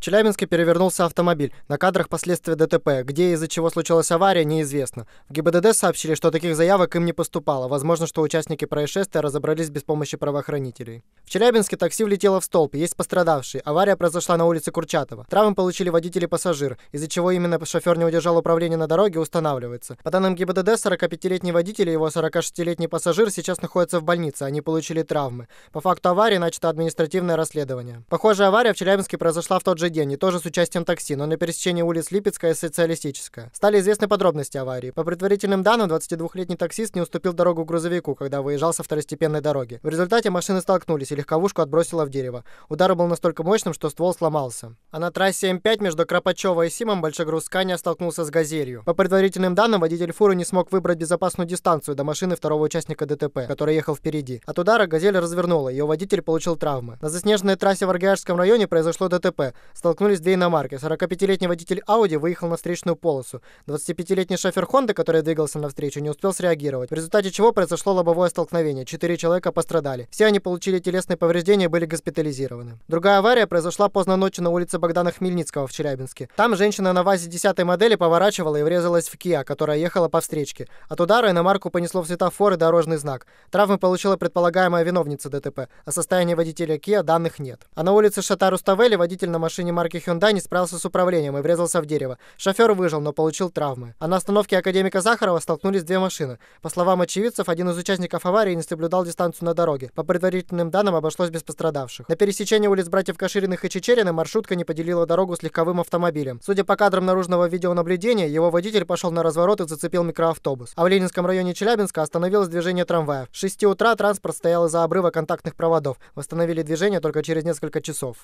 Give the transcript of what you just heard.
В Челябинске перевернулся автомобиль. На кадрах последствия ДТП. Где и из-за чего случилась авария, неизвестно. В ГИБДД сообщили, что таких заявок им не поступало. Возможно, что участники происшествия разобрались без помощи правоохранителей. В Челябинске такси влетело в столб. Есть пострадавшие. Авария произошла на улице Курчатова. Травм получили водители и пассажир, из-за чего именно шофер не удержал управление на дороге, устанавливается. По данным ГИБДД, 45-летний водитель и его 46-летний пассажир сейчас находятся в больнице. Они получили травмы. По факту аварии начато административное расследование. Похожая авария в Челябинске произошла в тот же же день и тоже с участием такси, но на пересечении улиц Липецкая и Социалистическая. Стали известны подробности аварии. По предварительным данным, 22-летний таксист не уступил дорогу грузовику, когда выезжал со второстепенной дороги. В результате машины столкнулись и легковушку отбросило в дерево. Удар был настолько мощным, что ствол сломался. А на трассе М5 между Кропачёво и Симом большегруз не столкнулся с «Газелью». По предварительным данным, водитель фуры не смог выбрать безопасную дистанцию до машины второго участника ДТП, который ехал впереди. От удара «Газель» развернула, ее водитель получил травмы. На заснеженной трассе в Аргиашском районе произошло ДТП. Столкнулись две иномарки. 45-летний водитель «Ауди» выехал на встречную полосу. 25-летний шофер «Хонды», который двигался навстречу, не успел среагировать, в результате чего произошло лобовое столкновение. Четыре человека пострадали. Все они получили телесные повреждения и были госпитализированы. Другая авария произошла поздно ночью на улице Богдана Хмельницкого в Челябинске. Там женщина на ВАЗе 10 модели поворачивала и врезалась в Киа, которая ехала по встречке. От удара иномарку понесло в светофор и дорожный знак. Травмы получила предполагаемая виновница ДТП. О состоянии водителя Киа данных нет. А на улице Шатару Руставели водитель на машине марки Hyundai не справился с управлением и врезался в дерево. Шофер выжил, но получил травмы. А на остановке академика Захарова столкнулись две машины. По словам очевидцев, один из участников аварии не соблюдал дистанцию на дороге. По предварительным данным обошлось без пострадавших. На пересечении улиц братьев Кашириных и Чечерина маршрутка не поделила дорогу с легковым автомобилем. Судя по кадрам наружного видеонаблюдения, его водитель пошел на разворот и зацепил микроавтобус. А в Ленинском районе Челябинска остановилось движение трамваев. С 6 утра транспорт стоял из-за обрыва контактных проводов. Восстановили движение только через несколько часов.